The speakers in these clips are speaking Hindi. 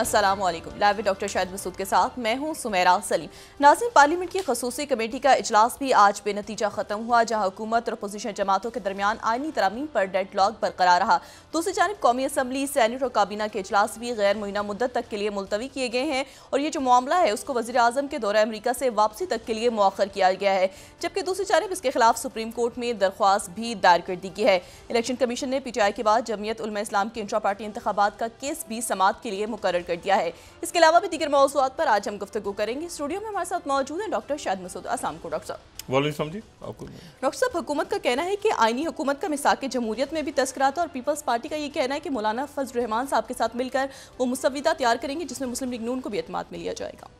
अस्सलाम वालेकुम डॉक्टर शाहिद मसूद के साथ मैं हूं सुमेरा सलीम नाजिम पार्लियामेंट की खसूसी कमेटी का अजलास भी आज बेनतीजा खत्म हुआ जहां हुकूमत और अपोजिशन जमातों के दरमियान आइनी तरामीम पर डेड लॉक बरकरार रहा दूसरी जानब कौमी असम्बली सैनट और काबीना के अजलास भी गैर मुइना मुद्दत तक के लिए मुलतवी किए गए हैं और ये जो मामला है उसको वजी अजम के दौरा अमरीका से वापसी तक के लिए मौखर किया गया है जबकि दूसरी जानब इसके खिलाफ सुप्रीम कोर्ट में दरख्वास्त भी दायर कर दी गई है इलेक्शन कमीशन ने पी टी आई के बाद जमीयत उलमा इस्लाम के इंट्रा पार्टी इंतबात का केस भी समात के लिए मुकर कर दिया है इसके अलावा भी दीगर मौजूद पर आज हम गुफ्तु करेंगे स्टूडियो में हमारे साथ मौजूद हैं डॉक्टर शाद मसूद आसाम को डॉक्टर डॉक्टर साहब हुकूमत का कहना है कि आईनी हुकूमत का मिसाक जमहूरियत में भी तस्करा था और पीपल्स पार्टी का ये कहना है कि मौलाना फजल रहमान साहब के साथ मिलकर वो मुसविदा तैयार करेंगे जिसमें मुस्लिम लीग नून को भी अतमाद में लिया जाएगा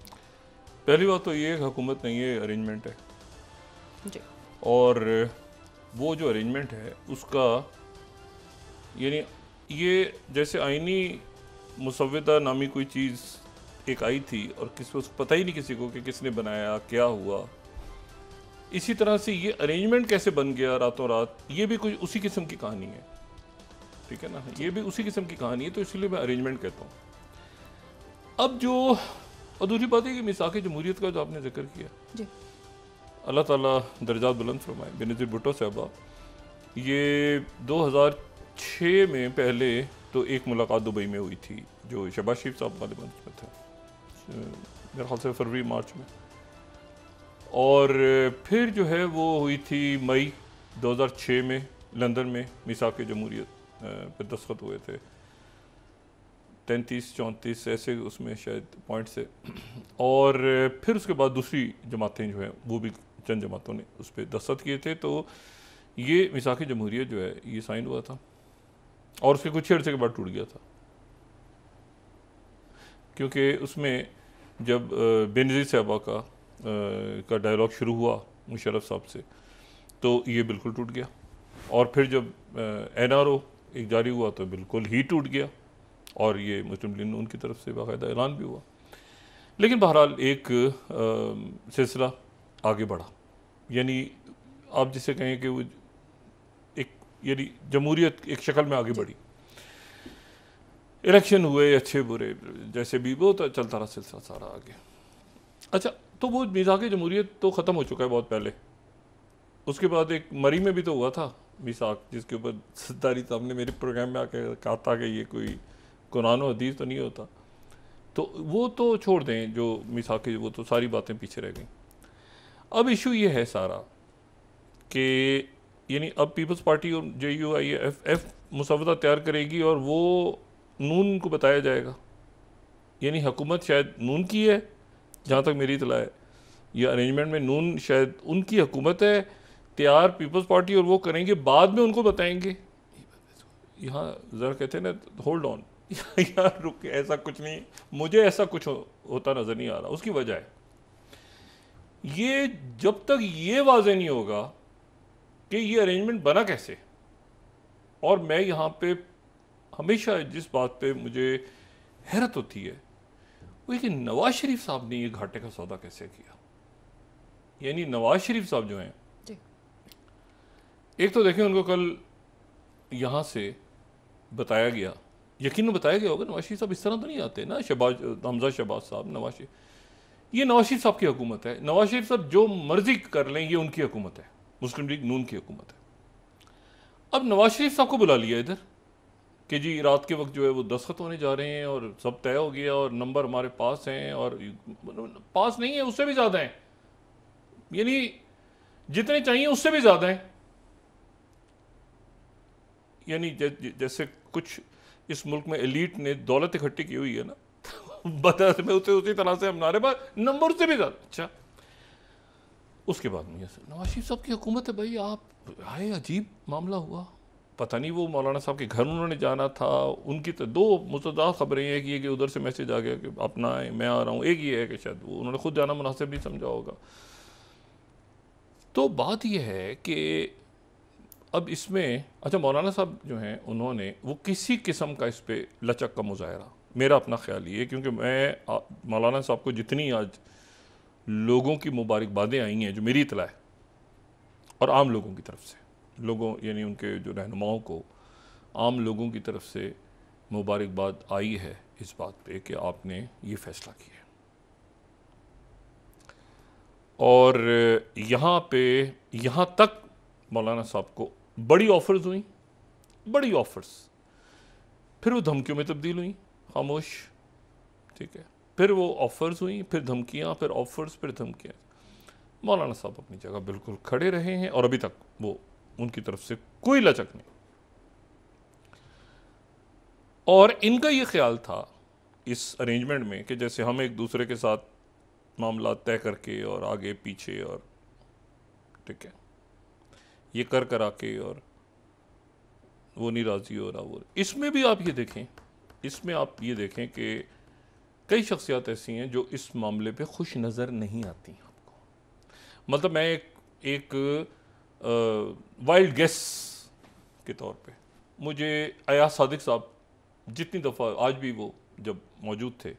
पहली बात तो ये हुकूमत नहीं है अरेंजमेंट है जी और वो जो अरेंजमेंट है उसका यानी ये जैसे आइनी मुसविदा नामी कोई चीज़ एक आई थी और किसी उसको पता ही नहीं किसी को कि किसने बनाया क्या हुआ इसी तरह से ये अरेंजमेंट कैसे बन गया रातों रात ये भी कोई उसी किस्म की कहानी है ठीक है ना ये भी उसी किस्म की कहानी है तो इसलिए मैं अरेंजमेंट कहता हूँ अब जो और दूसरी बात है कि मिसाक जमहूरीत का जो आपने जिक्र किया अल्लाह ताला दर्जा बुलंद फरमाए बेनज़ीर भुटो साहबा ये 2006 में पहले तो एक मुलाकात दुबई में हुई थी जो शबाज शरीफ साहब मंच में था मेरे ख्याल से फरवरी मार्च में और फिर जो है वो हुई थी मई 2006 में लंदन में मिसा के जमहूरियत पर दस्खत हुए थे तैंतीस चौंतीस ऐसे उसमें शायद पॉइंट से और फिर उसके बाद दूसरी जमातें जो हैं वो भी चंद जमातों ने उस पर दस्त किए थे तो ये मिसाखी जमहूरियत जो है ये साइन हुआ था और उसके कुछ ही अर्से के बाद टूट गया था क्योंकि उसमें जब बेनजी साहबा का आ, का डायलॉग शुरू हुआ मुशरफ साहब से तो ये बिल्कुल टूट गया और फिर जब एन आर ओ एक जारी हुआ तो बिल्कुल ही टूट गया और ये मुस्लिम लीग नून की तरफ से बाकायदा ऐलान भी हुआ लेकिन बहरहाल एक सिलसिला आगे बढ़ा यानी आप जिसे कहें कि वो यानी जमहूरियत एक शक्ल में आगे बढ़ी इलेक्शन हुए अच्छे बुरे जैसे भी वो तो चलता रहा सिलसिला सारा आगे अच्छा तो वो मिजाक जमहूरियत तो ख़त्म हो चुका है बहुत पहले उसके बाद एक मरी में भी तो हुआ था मिसाक जिसके ऊपर सत्तारी साहब ने मेरे प्रोग्राम में आके कहा था कि ये कोई कुरान हदीस तो नहीं होता तो वो तो छोड़ दें जो मिसाक वो तो सारी बातें पीछे रह गई अब इशू ये है सारा कि यानी अब पीपल्स पार्टी और J U I F F मुसवदा तैयार करेगी और वो नून को बताया जाएगा यानी हुकूमत शायद नून की है जहाँ तक मेरी इतला है यह अरेंजमेंट में नून शायद उनकी हुकूमत है तैयार पीपल्स पार्टी और वो करेंगे बाद में उनको बताएंगे यहाँ ज़रा कहते हैं ना होल्ड ऑन यार रुक ऐसा कुछ नहीं मुझे ऐसा कुछ हो, होता नज़र नहीं आ रहा उसकी वजह है ये जब तक ये वाजे नहीं होगा कि ये अरेंजमेंट बना कैसे और मैं यहाँ पे हमेशा जिस बात पे मुझे हैरत होती है वो कि नवाज शरीफ साहब ने ये घाटे का सौदा कैसे किया यानी नवाज शरीफ साहब जो हैं एक तो देखें उनको कल यहाँ से बताया गया यकीन बताया गया होगा नवाज शरीफ साहब इस तरह तो नहीं आते ना शबाज हमजा शहबाज साहब नवाज शरीफ ये नवाज शरीफ साहब की हुकूमत है नवाज शरीफ साहब जो मर्जी कर लें ये उनकी हुकूमत है मुस्लिम लीग नून की हुकूमत है अब नवाज शरीफ साहब को बुला लिया इधर कि जी रात के वक्त जो है वो दस्खत होने जा रहे हैं और सब तय हो गया और नंबर हमारे पास हैं और पास नहीं है उससे भी ज़्यादा हैं यानी जितने चाहिए उससे भी ज़्यादा हैं यानी जैसे कुछ इस मुल्क में एलिट ने दौलत इकट्ठी की हुई है ना बदल में उसे उसी तरह से हम नारे पास नंबर से भी ज़्यादा अच्छा उसके बाद में नवाज शरीफ साहब की हुकूमत है भाई आप आए अजीब मामला हुआ पता नहीं वो मौलाना साहब के घर उन्होंने जाना था उनकी तो दो मुतदा खबरें एक ये कि उधर से मैसेज आ गया कि अपना है मैं आ रहा हूँ एक ये है कि शायद वो उन्होंने खुद जाना मुनासिब नहीं समझा होगा तो बात यह है कि अब इसमें अच्छा मौलाना साहब जो हैं उन्होंने वो किसी किस्म का इस पर लचक का मुजाहरा मेरा अपना ख्याल ये क्योंकि मैं मौलाना साहब को जितनी आज लोगों की मुबारकबादें आई हैं जो मेरी इतला है और आम लोगों की तरफ से लोगों यानी उनके जो रहनुमाओं को आम लोगों की तरफ से मुबारकबाद आई है इस बात पे कि आपने ये फ़ैसला किया और यहाँ पे यहाँ तक मौलाना साहब को बड़ी ऑफ़र्स हुई बड़ी ऑफ़र्स फिर वो धमकियों में तब्दील हुई खामोश ठीक है फिर वो ऑफ़र्स हुई फिर धमकियाँ फिर ऑफ़र्स फिर धमकियाँ मौलाना साहब अपनी जगह बिल्कुल खड़े रहे हैं और अभी तक वो उनकी तरफ से कोई लचक नहीं और इनका ये ख्याल था इस अरेंजमेंट में कि जैसे हम एक दूसरे के साथ मामला तय करके और आगे पीछे और ठीक है ये कर कर आके और वो नहीं राज़ी हो रहा वो इसमें भी आप ये देखें इसमें आप ये देखें कि कई शख्सियात ऐसी हैं जो इस मामले पे खुश नज़र नहीं आती आपको मतलब मैं एक एक वाइल्ड गेस के तौर पे मुझे अया सादिक साहब जितनी दफ़ा आज भी वो जब मौजूद थे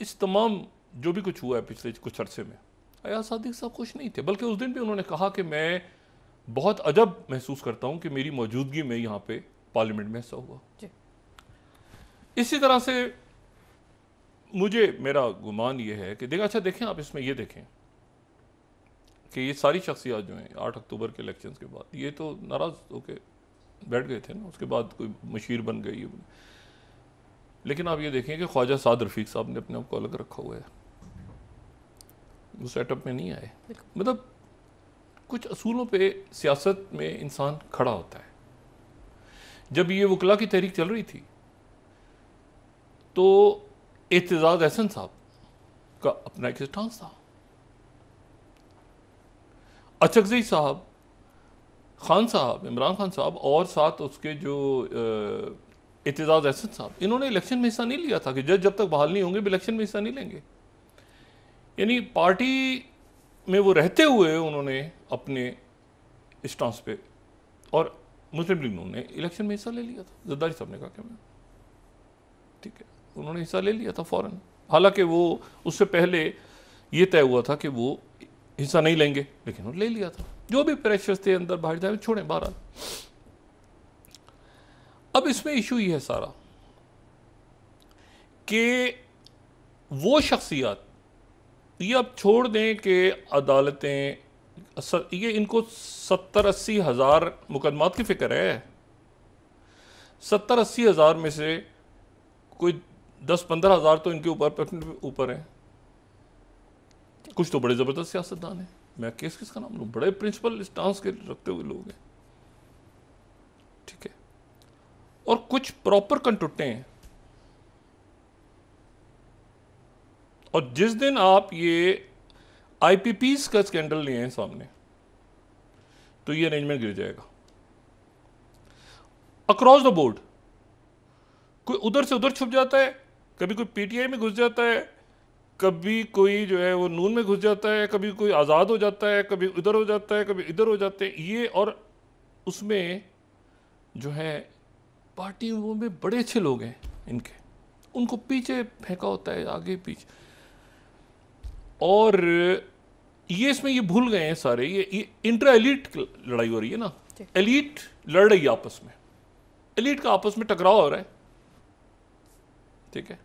इस तमाम जो भी कुछ हुआ है पिछले कुछ अरसे में अया सादिक साहब खुश नहीं थे बल्कि उस दिन भी उन्होंने कहा कि मैं बहुत अजब महसूस करता हूँ कि मेरी मौजूदगी में यहाँ पे पार्लियामेंट में ऐसा हुआ इसी तरह से मुझे मेरा गुमान ये है कि देखा अच्छा देखें आप इसमें ये देखें कि ये सारी शख्सियात जो हैं आठ अक्टूबर के इलेक्शन के बाद ये तो नाराज़ होके बैठ गए थे ना उसके बाद कोई मशीर बन गई ये लेकिन आप ये देखें कि ख्वाजा साद रफीक साहब ने अपने आप को अलग रखा हुआ है वो सेटअप में नहीं आए मतलब कुछ असूलों पे सियासत में इंसान खड़ा होता है जब ये वकला की तहरीक चल रही थी तो एतजाज एहसन साहब का अपना एक स्टांस था अचकजई साहब खान साहब इमरान खान साहब और साथ उसके जो एतजाज एहसन साहब इन्होंने इलेक्शन में हिस्सा नहीं लिया था कि जज जब तक बहाल नहीं होंगे भी इलेक्शन में हिस्सा नहीं लेंगे यानी पार्टी में वो रहते हुए उन्होंने अपने स्टांस पे और मुस्लिम लीग ने इलेक्शन में हिस्सा ले लिया था जद्दारी साहब ने कहा कि मैं ठीक है उन्होंने हिस्सा ले लिया था फ़ौर हालांकि वो उससे पहले ये तय हुआ था कि वो हिस्सा नहीं लेंगे लेकिन उन्होंने ले लिया था जो भी प्रेशर्स थे अंदर बाहर जाए छोड़ें बहरहाल अब इसमें इशू ये है सारा कि वो शख्सियात ये अब छोड़ दें कि अदालतें ये इनको सत्तर अस्सी हज़ार मुकदमात की फ़िक्र है सत्तर अस्सी हज़ार में से कोई दस पंद्रह हज़ार तो इनके ऊपर ऊपर हैं कुछ तो बड़े ज़बरदस्त सियासतदान हैं मैं केस किसका नाम लू बड़े प्रिंसिपल स्टांस के रखते हुए लोग हैं ठीक है और कुछ प्रॉपर कंटुटे हैं और जिस दिन आप ये आईपीपीस का स्कैंडल लिए हैं सामने तो ये अरेंजमेंट गिर जाएगा अक्रॉस द बोर्ड कोई उधर से उधर छुप जाता है कभी कोई पीटीआई में घुस जाता है कभी कोई जो है वो नून में घुस जाता है कभी कोई आज़ाद हो जाता है कभी उधर हो जाता है कभी इधर हो जाते हैं ये और उसमें जो है वो में बड़े अच्छे लोग हैं इनके उनको पीछे फेंका होता है आगे पीछे और ये इसमें ये भूल गए हैं सारे ये, ये इंट्रा एलिट लड़ाई हो रही है ना एलिट लड़ रही है आपस में एलिट का आपस में टकराव हो रहा है ठीक है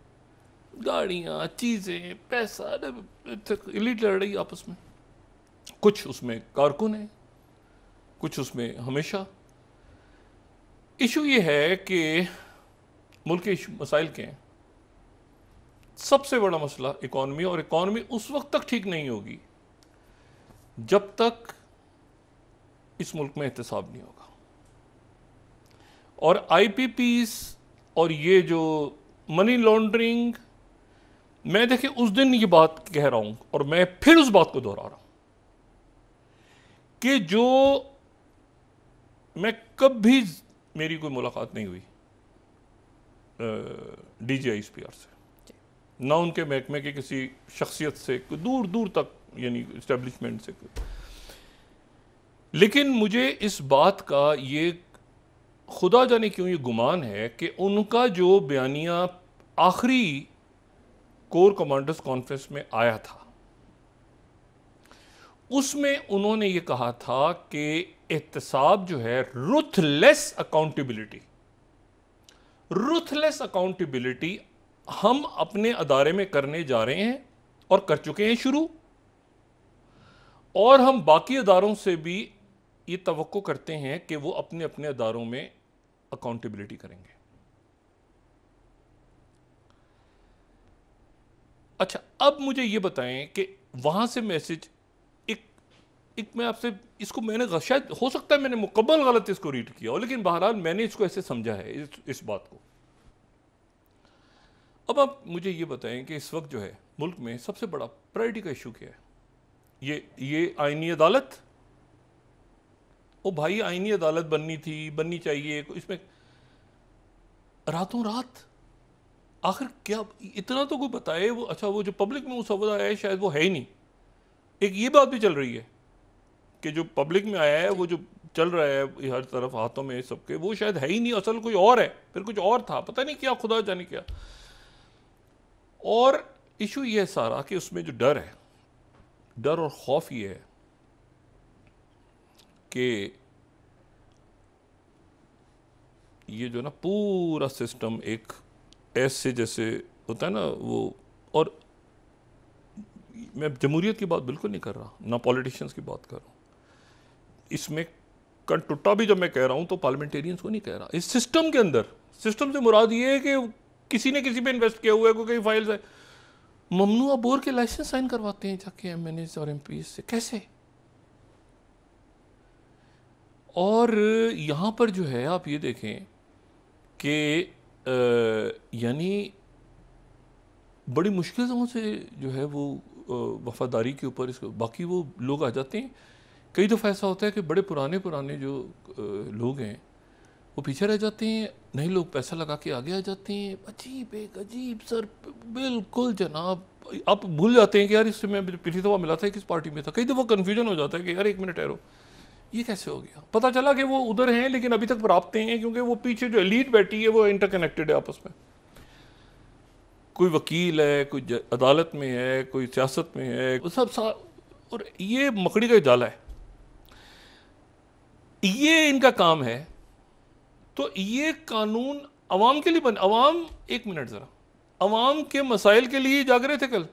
गाड़ियाँ चीज़ें पैसा इलीट लड़ रही आपस में कुछ उसमें कारकुन है कुछ उसमें हमेशा इशू ये है कि मुल्क के मसाइल के हैं सबसे बड़ा मसला इकॉनमी और इकॉनमी उस वक्त तक ठीक नहीं होगी जब तक इस मुल्क में एहतसाब नहीं होगा और आई पी पीस और ये जो मनी लॉन्ड्रिंग मैं देखिए उस दिन ये बात कह रहा हूं और मैं फिर उस बात को दोहरा रहा हूं कि जो मैं कभी मेरी कोई मुलाकात नहीं हुई D G I S P R से ना उनके महकमे के किसी शख्सियत से दूर दूर तक यानी इस्टेब्लिशमेंट से लेकिन मुझे इस बात का ये खुदा जाने क्यों ये गुमान है कि उनका जो बयानिया आखिरी कोर कमांडर्स कॉन्फ्रेंस में आया था उसमें उन्होंने यह कहा था कि एहतसाब जो है रुथलेस अकाउंटेबिलिटी रुथलेस अकाउंटेबिलिटी हम अपने अदारे में करने जा रहे हैं और कर चुके हैं शुरू और हम बाकी अदारों से भी ये तो करते हैं कि वो अपने अपने अदारों में अकाउंटेबिलिटी करेंगे अच्छा अब मुझे ये बताएं कि वहाँ से मैसेज एक एक मैं आपसे इसको मैंने शायद हो सकता है मैंने मुकम्मल गलत इसको रीड किया हो लेकिन बहरहाल मैंने इसको ऐसे समझा है इस, इस बात को अब आप मुझे ये बताएं कि इस वक्त जो है मुल्क में सबसे बड़ा प्रायरिटी का इशू क्या है ये ये आइनी अदालत ओ भाई आइनी अदालत बननी थी बननी चाहिए इसमें रातों रात आखिर क्या इतना तो कोई बताए वो अच्छा वो जो पब्लिक में उस अवधा है शायद वो है ही नहीं एक ये बात भी चल रही है कि जो पब्लिक में आया है वो जो चल रहा है हर तरफ हाथों में सबके वो शायद है ही नहीं असल कोई और है फिर कुछ और था पता नहीं क्या खुदा जाने क्या और इशू ये है सारा कि उसमें जो डर है डर और खौफ ये है कि ये जो ना पूरा सिस्टम एक ऐसे जैसे होता है ना वो और मैं जमहूरीत की बात बिल्कुल नहीं कर रहा ना पॉलिटिशियंस की बात कर रहा हूँ इसमें कटुट्टा भी जब मैं कह रहा हूँ तो पार्लियामेंटेरियंस को नहीं कह रहा इस सिस्टम के अंदर सिस्टम से मुराद ये है कि किसी ने किसी पे इन्वेस्ट किया हुआ है कोई कई फाइल्स है ममनुआ बोर के लाइसेंस साइन करवाते हैं जाके एम एन और एम पी एस से कैसे और यहाँ पर जो है आप ये देखें कि यानी बड़ी मुश्किलों से जो है वो वफादारी के ऊपर इसको बाकी वो लोग आ जाते हैं कई दफ़ा ऐसा होता है कि बड़े पुराने पुराने जो लोग हैं वो पीछे रह जाते हैं नए लोग पैसा लगा के आगे आ जाते हैं अजीब एक अजीब सर बिल्कुल जनाब आप भूल जाते हैं कि यार इससे मैं पिछली दफ़ा मिला था किस पार्टी में था कई दफ़ा कन्फ्यूजन हो जाता है कि यार एक मिनट ठहरो ये कैसे हो गया पता चला कि वो उधर हैं लेकिन अभी तक प्राप्तें हैं क्योंकि वो पीछे जो एलीट बैठी है वो इंटरकनेक्टेड है आपस में कोई वकील है कोई अदालत में है कोई सियासत में है वो सब सा और ये मकड़ी का जाला है ये इनका काम है तो ये कानून अवाम के लिए बन अवाम एक मिनट ज़रा अवाम के मसाइल के लिए जाग रहे थे कल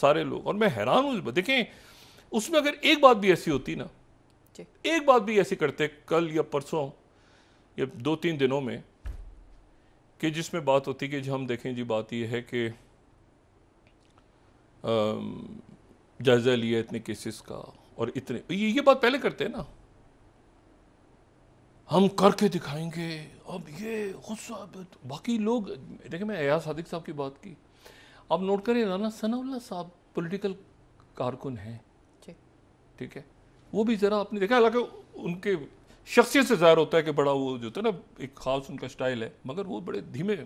सारे लोग और मैं हैरान हूँ देखें उसमें अगर एक बात भी ऐसी होती ना एक बात भी ऐसी करते कल या परसों या दो तीन दिनों में कि जिसमें बात होती कि हम देखें जी बात यह है कि जायज़ा लिया इतने केसेस का और इतने ये ये बात पहले करते हैं ना हम करके दिखाएंगे अब ये गुस्सा बाकी लोग देखिए मैं अयाज सादिक साहब की बात की आप नोट करें राना सनाउल्ला साहब पॉलिटिकल कारकुन हैं ठीक है वो भी ज़रा आपने देखा हालांकि उनके शख्सियत से ज़ाहिर होता है कि बड़ा वो जो था ना एक ख़ास उनका स्टाइल है मगर वो बड़े धीमे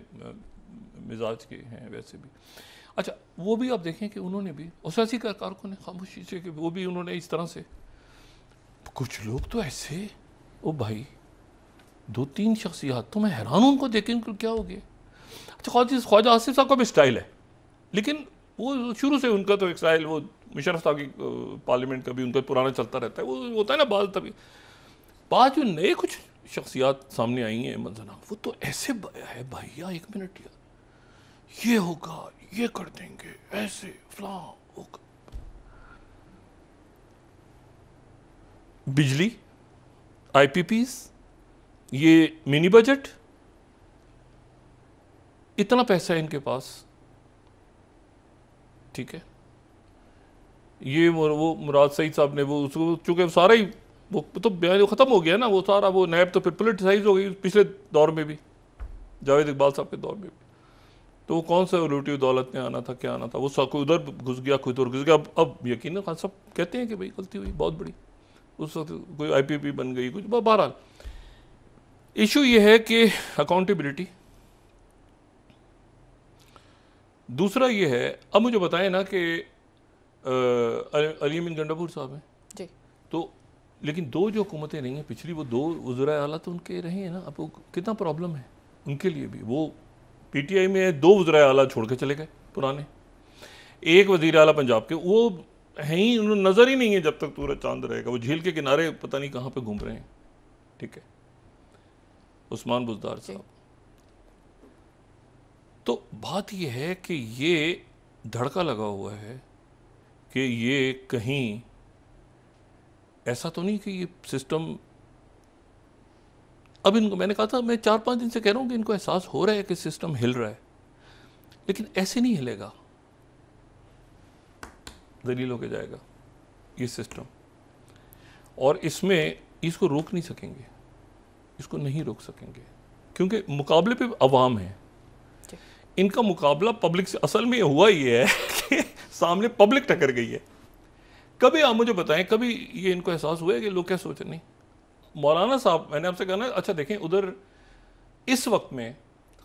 मिजाज के हैं वैसे भी अच्छा वो भी आप देखें कि उन्होंने भी उसासी का ने खामोशी से कि वो भी उन्होंने इस तरह से कुछ लोग तो ऐसे ओ भाई दो तीन शख्सियात तो मैं हैरान उनको देखें उनको क्या हो गया अच्छा ख्वाजा ख्वाजा आसिफ साहब का भी स्टाइल है लेकिन वो शुरू से उनका तो एक स्टाइल वो मुशरफ साहब की पार्लियामेंट का भी उनका पुराना चलता रहता है वो होता है ना बाद तभी बाद जो नए कुछ शख्सियात सामने आई हैं मंजना वो तो ऐसे है भैया एक मिनट यार ये होगा ये कर देंगे ऐसे फला होगा बिजली आईपीपीस ये मिनी बजट इतना पैसा है इनके पास ठीक है ये वो मुराद सईद साहब ने वो उसको चूँकि सारा ही वो तो बयान तो ख़त्म हो गया ना वो सारा वो नैब तो फिर पोलिटिसाइज हो गई पिछले दौर में भी जावेद इकबाल साहब के दौर में भी तो वो कौन सा एवोल्यूटिव दौलत में आना था क्या आना था वो सब उधर घुस गया कोई उधर घुस गया अब अब यकीन खान साहब कहते हैं कि भाई गलती हुई बहुत बड़ी उस वक्त कोई आई पी पी बन गई कुछ बहरहाल इशू ये है कि अकाउंटेबिलिटी दूसरा ये है अब मुझे बताएं ना कि अली अमीन गंडापुर साहब हैं जी तो लेकिन दो जो हुकूमतें रही हैं पिछली वो दो वजरा अला तो उनके रहे हैं ना अब कितना प्रॉब्लम है उनके लिए भी वो पी टी आई में दो वजरा अला छोड़ के चले गए पुराने एक वजीर अला पंजाब के वो है ही उन्होंने नज़र ही नहीं है जब तक पूरा चांद रहेगा वो झील के किनारे पता नहीं कहाँ पर घूम रहे हैं ठीक है उस्मान बुजदार साहब तो बात यह है कि ये धड़का लगा हुआ है कि ये कहीं ऐसा तो नहीं कि ये सिस्टम अब इनको मैंने कहा था मैं चार पांच दिन से कह रहा हूँ कि इनको एहसास हो रहा है कि सिस्टम हिल रहा है लेकिन ऐसे नहीं हिलेगा दलील होके जाएगा ये सिस्टम और इसमें इसको रोक नहीं सकेंगे इसको नहीं रोक सकेंगे क्योंकि मुकाबले पे अवाम है इनका मुकाबला पब्लिक से असल में हुआ ही है कि सामने पब्लिक टकर गई है कभी आप मुझे बताएं कभी ये इनको एहसास हुआ है कि लोग क्या सोच रहे नहीं मौलाना साहब मैंने आपसे कहा ना अच्छा देखें उधर इस वक्त में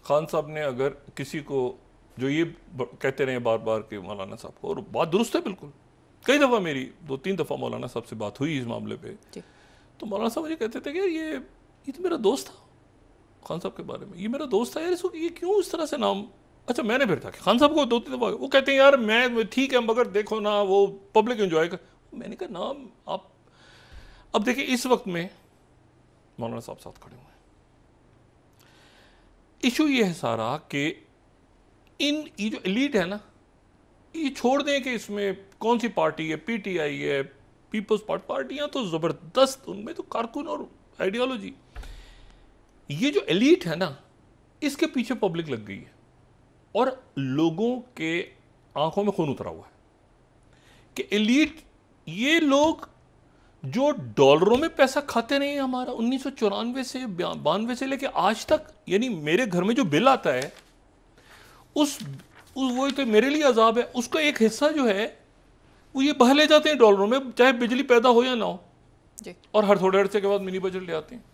खान साहब ने अगर किसी को जो ये कहते रहे बार बार के मौलाना साहब को और बात दुरुस्त है बिल्कुल कई दफ़ा मेरी दो तीन दफ़ा मौलाना साहब से बात हुई इस मामले पर तो मौलाना साहब मुझे कहते थे कि ये ये तो मेरा दोस्त था खान साहब के बारे में ये मेरा दोस्त था यार इसको ये क्यों इस तरह से नाम अच्छा मैंने फिर था खान साहब को दो तीन दफा वो कहते हैं यार मैं ठीक है मगर देखो ना वो पब्लिक इंजॉय कर मैंने कहा ना आप अब देखिए इस वक्त में मौलाना साहब साथ खड़े हुए हैं इशू ये है सारा कि इन ये जो एलीट है ना ये छोड़ दें कि इसमें कौन सी पार्टी है पीटीआई है पीपल्स पार्टी पार्टियां तो ज़बरदस्त उनमें तो कारकुन और आइडियोलॉजी ये जो एलीट है ना इसके पीछे पब्लिक लग गई है और लोगों के आंखों में खून उतरा हुआ है कि एलिट ये लोग जो डॉलरों में पैसा खाते नहीं हमारा उन्नीस से बानवे से लेके आज तक यानी मेरे घर में जो बिल आता है उस, उस वो तो मेरे लिए अजाब है उसका एक हिस्सा जो है वो ये बह ले जाते हैं डॉलरों में चाहे बिजली पैदा हो या ना हो और हर थोड़े अर्से के बाद मिनी बजट ले आते हैं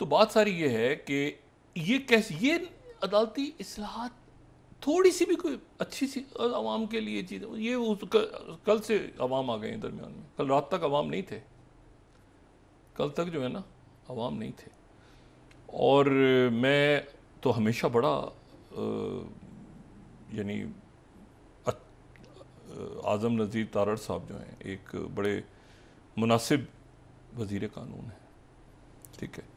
तो बात सारी ये है कि ये कैसे ये अदालती असलाहत थोड़ी सी भी कोई अच्छी सी आवाम के लिए चीज़ ये उस कल से आवाम आ गए हैं दरमियान में कल रात तक आवाम नहीं थे कल तक जो है ना आवाम नहीं थे और मैं तो हमेशा बड़ा यानी आज़म नज़ीर तारड़ साहब जो हैं एक बड़े मुनासिब वज़ी कानून हैं ठीक है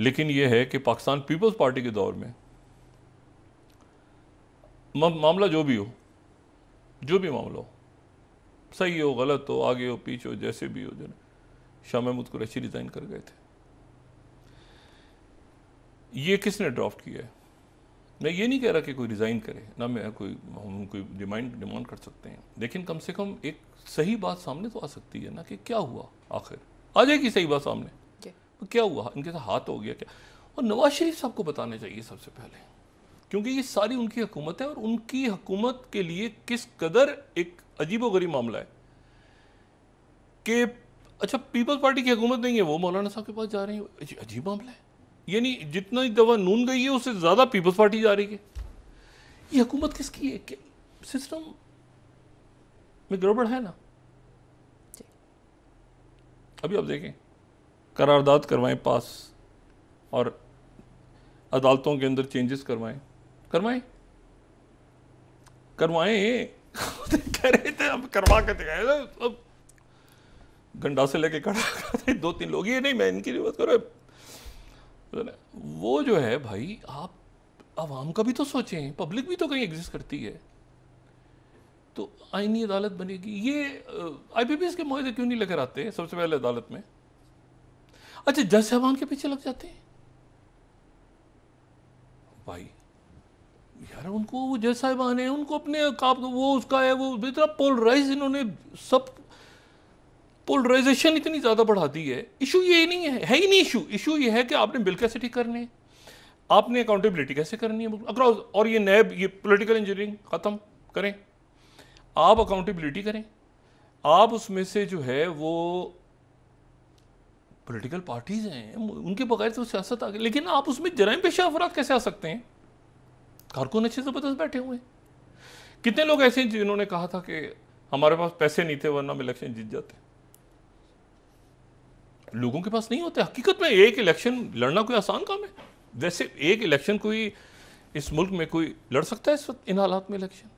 लेकिन यह है कि पाकिस्तान पीपल्स पार्टी के दौर में मामला जो भी हो जो भी मामला हो सही हो गलत हो आगे हो पीछे हो जैसे भी हो जो शाह महमूद कुरैशी रिज़ाइन कर गए थे ये किसने ड्राफ्ट किया है मैं ये नहीं कह रहा कि कोई रिज़ाइन करे ना मैं कोई हम कोई डिमांड डिमांड कर सकते हैं लेकिन कम से कम एक सही बात सामने तो आ सकती है ना कि क्या हुआ आखिर आ जाएगी सही बात सामने तो क्या हुआ इनके साथ तो हाथ हो गया क्या और नवाज शरीफ साहब को बताना चाहिए सबसे पहले क्योंकि ये सारी उनकी हुकूमत है और उनकी हुकूमत के लिए किस कदर एक अजीब गरीब मामला है कि अच्छा पीपल्स पार्टी की हुकूमत नहीं है वो मौलाना साहब के पास जा रही है अजीब मामला है यानी जितना दवा नून गई है उससे ज़्यादा पीपल्स पार्टी जा रही है ये हुकूमत किसकी है कि सिस्टम में गड़बड़ है ना अभी आप देखें करारदाद करवाएं पास और अदालतों के अंदर चेंजेस करवाएं करवाएं करवाएं कह रहे थे अब करवा के दिखाए अब गंडा से लेके खड़ा दो तीन लोग ये नहीं मैं इनकी नहीं बात करो तो वो जो है भाई आप आवाम का भी तो सोचें पब्लिक भी तो कहीं एग्जिस्ट करती है तो आईनी अदालत बनेगी ये आई बी के माहे क्यों नहीं लेकर आते सबसे पहले अदालत में अच्छा जज साहबान के पीछे लग जाते हैं भाई यार उनको वो जज साहबान है उनको अपने काब वो उसका है वो इतना पोलराइज इन्होंने सब पोलराइजेशन इतनी ज़्यादा बढ़ा दी है इशू ये नहीं है है ही नहीं इशू इशू ये है कि आपने बिल कैसे ठीक करने हैं आपने अकाउंटेबिलिटी कैसे करनी है अक्रॉस और ये नैब ये पोलिटिकल इंजीनियरिंग ख़त्म करें आप अकाउंटेबिलिटी करें आप उसमें से जो है वो पॉलिटिकल पार्टीज हैं उनके बगैर तो सियासत आ गई लेकिन आप उसमें जराइम पेशा अफराद कैसे आ सकते हैं कारकुन अच्छे ज़बरदस्त बैठे हुए हैं कितने लोग ऐसे हैं जिन्होंने कहा था कि हमारे पास पैसे नहीं थे वरना हम इलेक्शन जीत जाते लोगों के पास नहीं होते हकीकत में एक इलेक्शन लड़ना कोई आसान काम है जैसे एक इलेक्शन कोई इस मुल्क में कोई लड़ सकता है इस वक्त इन हालात में इलेक्शन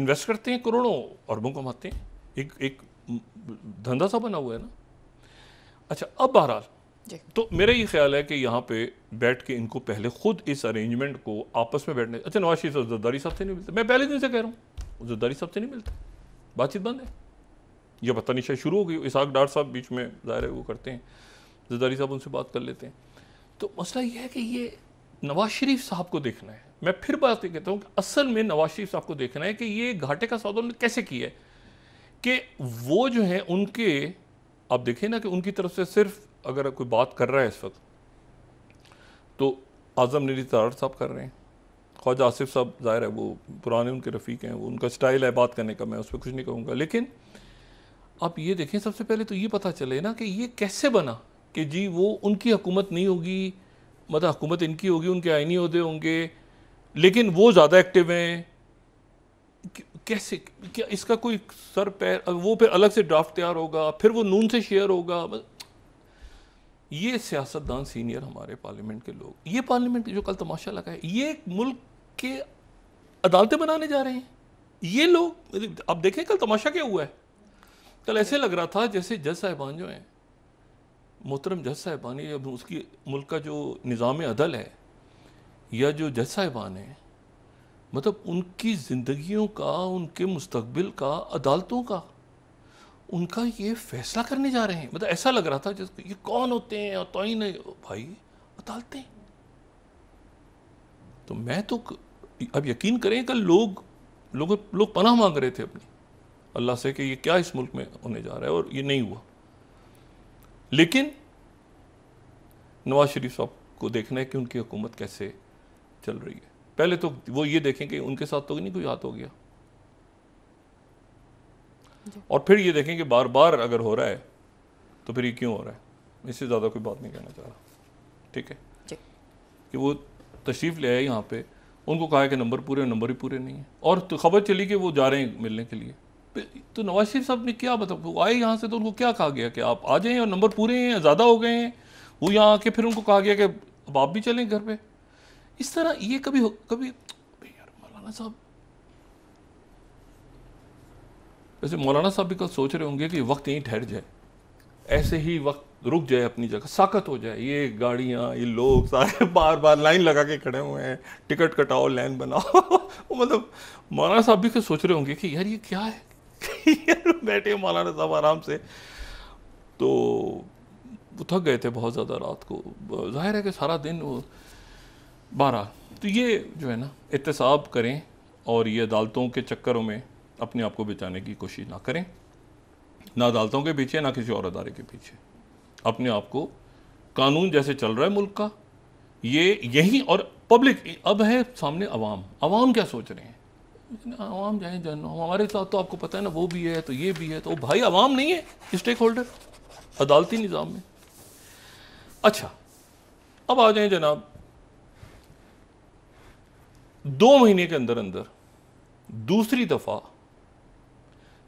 इन्वेस्ट करते हैं करोड़ों अरबों कमाते हैं एक एक धंधा सा बना हुआ है ना अच्छा अब बहरहाल तो मेरा ये ख्याल है कि यहाँ पे बैठ के इनको पहले खुद इस अरेंजमेंट को आपस में बैठने अच्छा नवाज शरीफ जरदारी साहब से नहीं मिलते मैं पहले दिन से कह रहा हूँ जरदारी साहब से नहीं मिलते बातचीत बंद है यह पता नहीं शायद शुरू हो गई इसहाक डार साहब बीच में ज़ाहिर है वो करते हैं जरदारी साहब उनसे बात कर लेते हैं तो मसला यह है कि ये नवाज शरीफ साहब को देखना है मैं फिर बात ये कहता हूँ कि असल में नवाज शरीफ साहब को देखना है कि ये घाटे का सौदा उन्होंने कैसे किया है कि वो जो है उनके आप देखें ना कि उनकी तरफ से सिर्फ अगर कोई बात कर रहा है इस वक्त तो आज़म निरी तरार साहब कर रहे हैं ख्वाजा आसिफ साहब ज़ाहिर है वो पुराने उनके रफ़ीक हैं वो उनका स्टाइल है बात करने का मैं उस पर कुछ नहीं कहूँगा लेकिन आप ये देखें सबसे पहले तो ये पता चले ना कि ये कैसे बना कि जी वो उनकी हुकूमत नहीं होगी मतलब हुकूमत इनकी होगी उनके आइनी अहदे होंगे लेकिन वो ज़्यादा एक्टिव हैं कैसे क्या इसका कोई सर पैर वो फिर अलग से ड्राफ्ट तैयार होगा फिर वो नून से शेयर होगा ये सियासतदान सीनियर हमारे पार्लियामेंट के लोग ये पार्लियामेंट जो कल तमाशा लगा है ये एक मुल्क के अदालतें बनाने जा रहे हैं ये लोग अब देखें कल तमाशा क्या हुआ है कल ऐसे लग रहा था जैसे जज साहिबान जो हैं मोहतरम जज साहिबान ये उसकी मुल्क का जो निज़ाम अदल है या जो जज साहिबान हैं मतलब उनकी ज़िंदगियों का उनके मुस्तबिल का अदालतों का उनका ये फैसला करने जा रहे हैं मतलब ऐसा लग रहा था जैसे ये कौन होते हैं और तो ही नहीं भाई अदालतें तो मैं तो अब यकीन करें कल लोग लोग लो पनाह मांग रहे थे अपनी अल्लाह से कि ये क्या इस मुल्क में होने जा रहा है और ये नहीं हुआ लेकिन नवाज शरीफ साहब को देखना है कि उनकी हुकूमत कैसे चल रही है पहले तो वो ये देखें कि उनके साथ तो नहीं कोई हाथ हो गया और फिर ये देखें कि बार बार अगर हो रहा है तो फिर ये क्यों हो रहा है इससे ज़्यादा कोई बात नहीं कहना चाह रहा ठीक है कि वो तशरीफ़ ले आए यहाँ पे उनको कहा है कि नंबर पूरे नंबर ही पूरे नहीं है और तो खबर चली कि वो जा रहे हैं मिलने के लिए तो नवाज शरीफ साहब ने क्या बताया वो आए यहाँ से तो उनको क्या कहा गया कि आप आ जाएँ और नंबर पूरे हैं ज़्यादा हो गए हैं वो यहाँ आके फिर उनको कहा गया कि अब आप भी चलें घर पर इस तरह ये कभी हो कभी यार मौलाना साहब वैसे मौलाना साहब भी कल सोच रहे होंगे कि वक्त यहीं ठहर जाए ऐसे ही वक्त रुक जाए अपनी जगह साकत हो जाए ये गाड़ियाँ ये लोग सारे बार बार लाइन लगा के खड़े हुए हैं टिकट कटाओ लाइन बनाओ मतलब मौलाना साहब भी कल सोच रहे होंगे कि यार ये क्या है यार बैठे मौलाना साहब आराम से तो वो थक गए थे बहुत ज़्यादा रात को जाहिर है कि सारा दिन वो बारह तो ये जो है ना एहतसाब करें और ये अदालतों के चक्करों में अपने आप को बचाने की कोशिश ना करें ना अदालतों के पीछे ना किसी और अदारे के पीछे अपने आप को कानून जैसे चल रहा है मुल्क का ये यही और पब्लिक अब है सामने अवाम अवाम क्या सोच रहे हैं आवाम जाए जानो हमारे साथ तो आपको पता है ना वो भी है तो ये भी है तो वो भाई आवाम नहीं है स्टेक होल्डर अदालती निज़ाम में अच्छा अब आ जाए जनाब दो महीने के अंदर अंदर दूसरी दफ़ा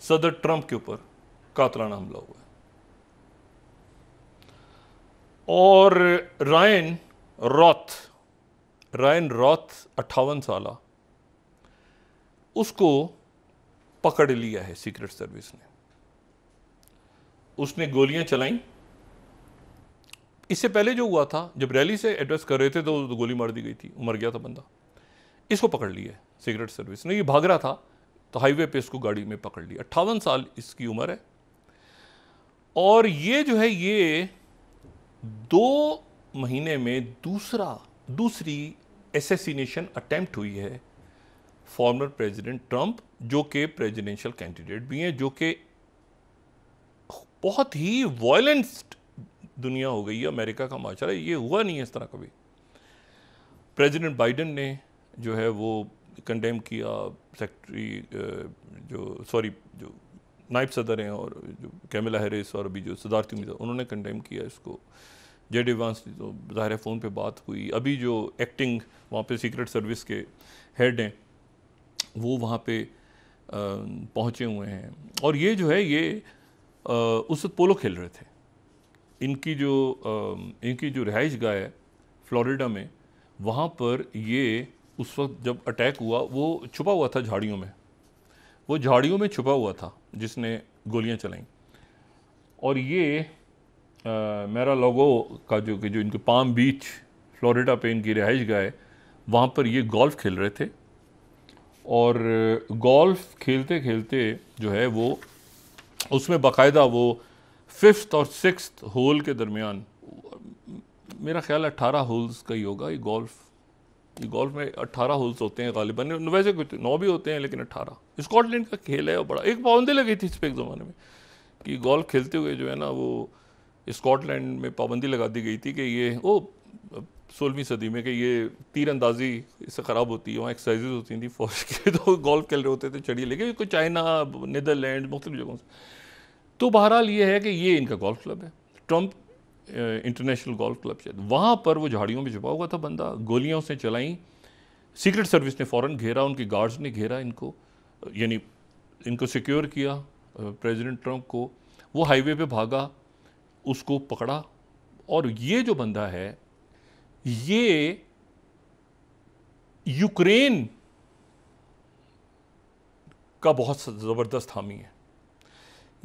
सदर ट्रंप के ऊपर कातलाना हमला हुआ और रायन रॉथ रायन रॉथ अट्ठावन साल उसको पकड़ लिया है सीक्रेट सर्विस ने उसने गोलियां चलाई इससे पहले जो हुआ था जब रैली से एड्रेस कर रहे थे तो गोली मार दी गई थी मर गया था बंदा इसको पकड़ लिया सिगरेट सर्विस ने ये भाग रहा था तो हाईवे पे इसको गाड़ी में पकड़ लिया अट्ठावन साल इसकी उम्र है और ये जो है ये दो महीने में दूसरा दूसरी एसेसिनेशन अटैम्प्ट हुई है फॉर्मर प्रेसिडेंट ट्रंप जो कि प्रेसिडेंशियल कैंडिडेट भी हैं जो कि बहुत ही वायलेंस्ड दुनिया हो गई है अमेरिका का माशरा ये हुआ नहीं है इस तरह कभी प्रेसिडेंट बाइडन ने जो है वो कंडेम किया सेक्रेटरी जो सॉरी जो नायब सदर हैं और जो कैमिला हैरिस और अभी जो सदारती उम्मीद उन्होंने कंडेम किया इसको जे डी वांस तो ज़ाहिर फ़ोन पे बात हुई अभी जो एक्टिंग वहाँ पे सीक्रेट सर्विस के हेड हैं वो वहाँ पे पहुँचे हुए हैं और ये जो है ये आ, उस पोलो खेल रहे थे इनकी जो आ, इनकी जो रिहाइश गाह है फ्लोरिडा में वहाँ पर ये उस वक्त जब अटैक हुआ वो छुपा हुआ था झाड़ियों में वो झाड़ियों में छुपा हुआ था जिसने गोलियां चलाई और ये आ, मेरा लोगो का जो कि जो इनके पाम बीच फ्लोरिडा पे इनकी रिहाइश गए वहाँ पर ये गोल्फ़ खेल रहे थे और गोल्फ़ खेलते खेलते जो है वो उसमें बाकायदा वो फिफ्थ और सिक्स्थ होल के दरमियान मेरा ख्याल अट्ठारह होल्स का ही होगा ये गोल्फ़ ये गोल्फ में अट्ठारह होल्स होते हैं गालिबा वैसे कुछ नौ भी होते हैं लेकिन अट्ठारह स्कॉटलैंड का खेल है और बड़ा एक पाबंदी लगी थी इस पर एक ज़माने में कि गोल्फ खेलते हुए जो है ना वो स्कॉटलैंड में पाबंदी लगा दी गई थी कि ये वो सोलहवीं सदी में कि ये तीर अंदाजी इससे ख़राब होती है वहाँ एक्सरसाइज होती थी फौज के तो गोल्फ खेल रहे होते थे चढ़िए लेकिन कोई चाइना नीदरलैंड मुख्तु जगहों से तो बहरहाल ये है कि ये इनका गोल्फ क्लब है ट्रंप इंटरनेशनल गोल्फ क्लब शायद वहाँ पर वो झाड़ियों में छुपा हुआ था बंदा गोलियाँ उसने चलाई सीक्रेट सर्विस ने फ़ौरन घेरा उनके गार्ड्स ने घेरा इनको यानी इनको सिक्योर किया प्रेसिडेंट ट्रंप को वो हाईवे पे भागा उसको पकड़ा और ये जो बंदा है ये यूक्रेन का बहुत ज़बरदस्त हामी है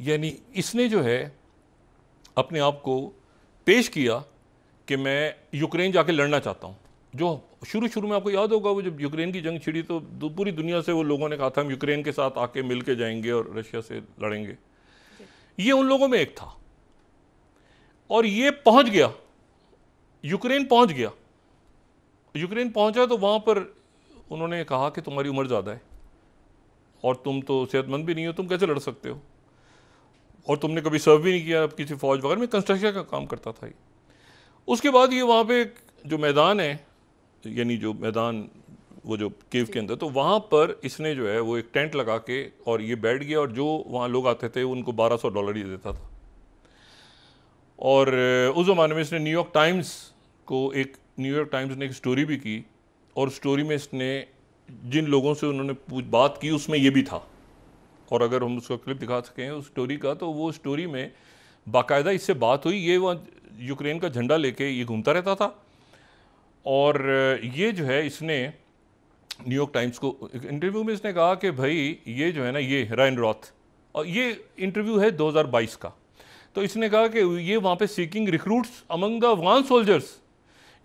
यानी इसने जो है अपने आप को पेश किया कि मैं यूक्रेन जाके लड़ना चाहता हूँ जो शुरू शुरू में आपको याद होगा वो जब यूक्रेन की जंग छिड़ी तो पूरी दुनिया से वो लोगों ने कहा था हम यूक्रेन के साथ आके मिल के जाएंगे और रशिया से लड़ेंगे ये उन लोगों में एक था और ये पहुंच गया यूक्रेन पहुंच गया यूक्रेन पहुंचा तो वहाँ पर उन्होंने कहा कि तुम्हारी उम्र ज़्यादा है और तुम तो सेहतमंद भी नहीं हो तुम कैसे लड़ सकते हो और तुमने कभी सर्व भी नहीं किया किसी फौज वगैरह में कंस्ट्रक्शन का काम करता था ये उसके बाद ये वहाँ पे जो मैदान है यानी जो मैदान वो जो केव के अंदर तो वहाँ पर इसने जो है वो एक टेंट लगा के और ये बैठ गया और जो वहाँ लोग आते थे उनको 1200 डॉलर ही देता था और उस ज़माने में इसने न्यूयॉर्क टाइम्स को एक न्यूयॉर्क टाइम्स ने एक स्टोरी भी की और स्टोरी में इसने जिन लोगों से उन्होंने पूछ बात की उसमें ये भी था और अगर हम उसका क्लिप दिखा सकें उस स्टोरी का तो वो स्टोरी में बाकायदा इससे बात हुई ये वहाँ यूक्रेन का झंडा लेके ये घूमता रहता था और ये जो है इसने न्यूयॉर्क टाइम्स को एक इंटरव्यू में इसने कहा कि भाई ये जो है ना ये रैन रॉथ और ये इंटरव्यू है 2022 का तो इसने कहा कि ये वहाँ पे seeking recruits among the Afghan soldiers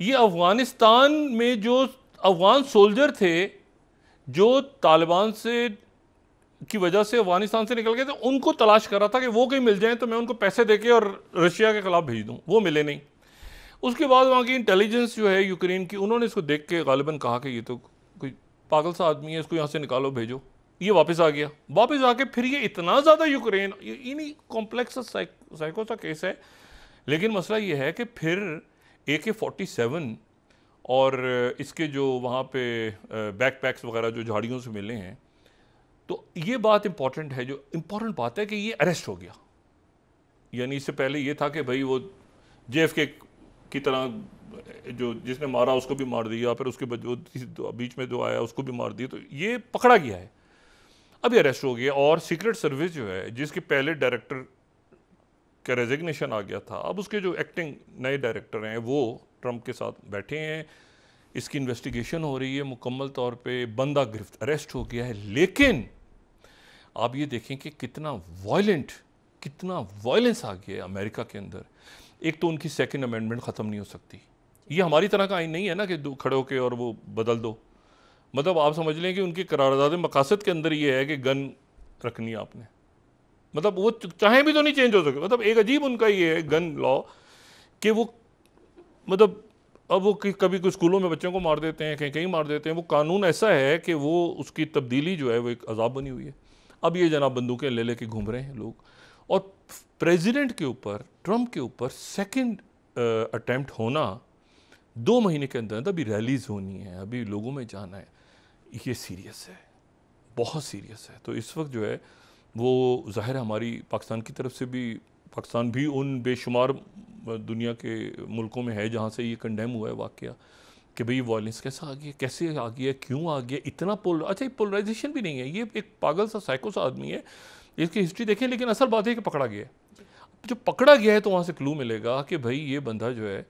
ये अफ़गानिस्तान में जो अफ़गान सोल्जर थे जो तालिबान से की वजह से अफगानिस्तान से निकल गए थे उनको तलाश कर रहा था कि वो कहीं मिल जाएं तो मैं उनको पैसे दे के और रशिया के खिलाफ भेज दूँ वो मिले नहीं उसके बाद वहाँ की इंटेलिजेंस जो है यूक्रेन की उन्होंने इसको देख के गालिबा कहा कि ये तो कोई पागल सा आदमी है इसको यहाँ से निकालो भेजो ये वापस आ गया वापस आके फिर ये इतना ज़्यादा यूक्रेन इन्हीं कॉम्प्लेक्स साइको सा केस है लेकिन मसला ये है कि फिर ए के फोर्टी सेवन और इसके जो वहाँ पे बैक पैक्स वगैरह जो झाड़ियों से मिले हैं तो ये बात इंपॉर्टेंट है जो इम्पॉर्टेंट बात है कि ये अरेस्ट हो गया यानी इससे पहले ये था कि भाई वो जे एफ के की तरह जो जिसने मारा उसको भी मार दिया फिर उसके जो बीच में जो आया उसको भी मार दिया तो ये पकड़ा गया है अब ये अरेस्ट हो गया और सीक्रेट सर्विस जो है जिसके पहले डायरेक्टर का रेजिग्नेशन आ गया था अब उसके जो एक्टिंग नए डायरेक्टर हैं वो ट्रंप के साथ बैठे हैं इसकी इन्वेस्टिगेशन हो रही है मुकम्मल तौर पे बंदा गिरफ्त अरेस्ट हो गया है लेकिन आप ये देखें कि कितना वायलेंट कितना वायलेंस आ गया है अमेरिका के अंदर एक तो उनकी सेकेंड अमेंडमेंट ख़त्म नहीं हो सकती ये हमारी तरह का आइन नहीं है ना कि खड़े होके और वो बदल दो मतलब आप समझ लें कि उनके करारदाद मकासद के अंदर ये है कि गन रखनी है आपने मतलब वो चाहें भी तो नहीं चेंज हो सके मतलब एक अजीब उनका ये है गन लॉ कि वो मतलब अब वो कभी कुछ स्कूलों में बच्चों को मार देते हैं कहीं कहीं मार देते हैं वो कानून ऐसा है कि वो उसकी तब्दीली जो है वो एक अजाब बनी हुई है अब ये जनाब बंदूकें ले लेके घूम रहे हैं लोग और प्रेसिडेंट के ऊपर ट्रंप के ऊपर सेकंड अटैम्प्ट होना दो महीने के अंदर अंदर अभी रैलीज होनी है अभी लोगों में जाना है ये सीरियस है बहुत सीरियस है तो इस वक्त जो है वो ज़ाहिर हमारी पाकिस्तान की तरफ से भी पाकिस्तान भी उन बेशुमार दुनिया के मुल्कों में है जहाँ से ये कंडेम हुआ है वाक़ कि भाई वायलेंस कैसा आ गया कैसे आ गया क्यों आ गया इतना पोल अच्छा ये पोलराइजेशन भी नहीं है ये एक पागल सा साइको सा आदमी है इसकी हिस्ट्री देखें लेकिन असल बात है कि पकड़ा गया है जो पकड़ा गया है तो वहाँ से क्लू मिलेगा कि भाई ये बंदा जो है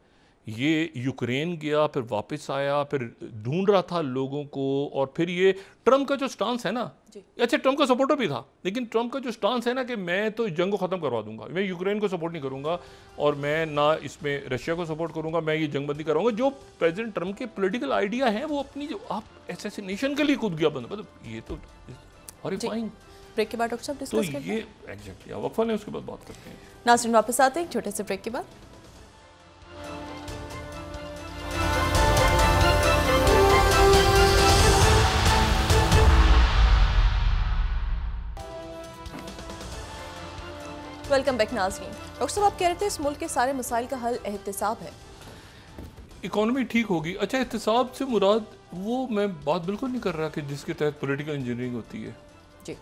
ये यूक्रेन गया फिर वापस आया फिर ढूंढ रहा था लोगों को और फिर ये ट्रंप का जो स्टांस है ना अच्छा ट्रंप का सपोर्टर भी था लेकिन ट्रंप का जो स्टांस है ना कि मैं तो जंग को ख़त्म करवा दूंगा मैं यूक्रेन को सपोर्ट नहीं करूंगा और मैं ना इसमें रशिया को सपोर्ट करूंगा मैं ये जंगबंदी कराऊंगा जो प्रेजिडेंट ट्रंप के पोलिटिकल आइडिया है वो अपनी जो आप एसेसिनेशन के लिए कूद गया बंद मतलब ये तो ब्रेक के बाद डॉक्टर साहब डिस्कस तो ये एग्जैक्टली वक्फा ने उसके बाद बात करते हैं नासरीन वापस आते हैं छोटे से ब्रेक के बाद वेलकम बैक नाजरीन डॉक्टर साहब आप कह रहे थे इस मुल्क के सारे मसाइल का हल एहतसाब है इकॉनमी ठीक होगी अच्छा एहतसाब से मुराद वो मैं बात बिल्कुल नहीं कर रहा कि जिसके तहत पोलिटिकल इंजीनियरिंग होती है जी